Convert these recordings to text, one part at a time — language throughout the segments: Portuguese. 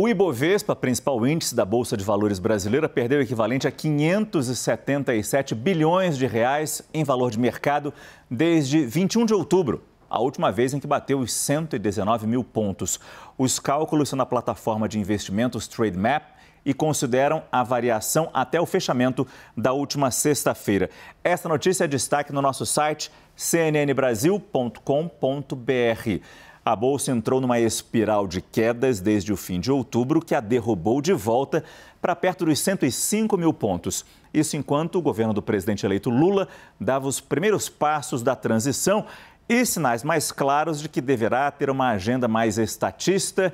O Ibovespa, principal índice da Bolsa de Valores brasileira, perdeu o equivalente a 577 bilhões de reais em valor de mercado desde 21 de outubro, a última vez em que bateu os 119 mil pontos. Os cálculos são na plataforma de investimentos TradeMap e consideram a variação até o fechamento da última sexta-feira. Esta notícia é destaque no nosso site cnnbrasil.com.br. A bolsa entrou numa espiral de quedas desde o fim de outubro, que a derrubou de volta para perto dos 105 mil pontos. Isso enquanto o governo do presidente eleito Lula dava os primeiros passos da transição e sinais mais claros de que deverá ter uma agenda mais estatista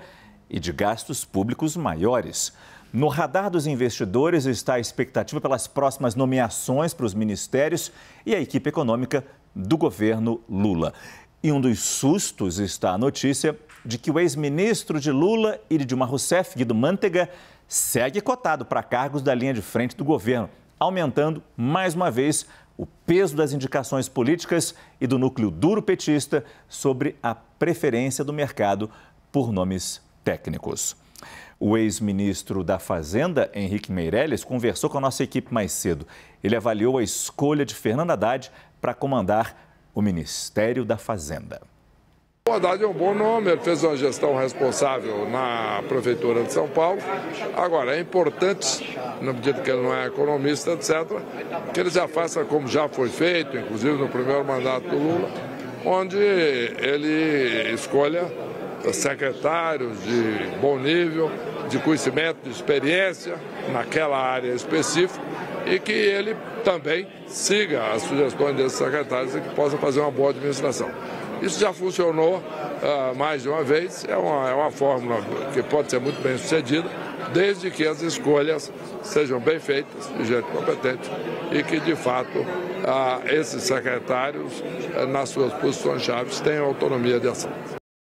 e de gastos públicos maiores. No radar dos investidores está a expectativa pelas próximas nomeações para os ministérios e a equipe econômica do governo Lula. E um dos sustos está a notícia de que o ex-ministro de Lula e de Dilma Rousseff, Guido Mantega, segue cotado para cargos da linha de frente do governo, aumentando mais uma vez o peso das indicações políticas e do núcleo duro petista sobre a preferência do mercado por nomes técnicos. O ex-ministro da Fazenda, Henrique Meirelles, conversou com a nossa equipe mais cedo. Ele avaliou a escolha de Fernando Haddad para comandar o Ministério da Fazenda. O Haddad é um bom nome, ele fez uma gestão responsável na Prefeitura de São Paulo. Agora, é importante, na medida que ele não é economista, etc., que ele já faça como já foi feito, inclusive no primeiro mandato do Lula, onde ele escolha secretários de bom nível, de conhecimento, de experiência naquela área específica e que ele também siga as sugestões desses secretários e que possa fazer uma boa administração. Isso já funcionou uh, mais de uma vez, é uma, é uma fórmula que pode ser muito bem sucedida, desde que as escolhas sejam bem feitas, de gente competente, e que, de fato, uh, esses secretários, uh, nas suas posições chaves, tenham autonomia de ação.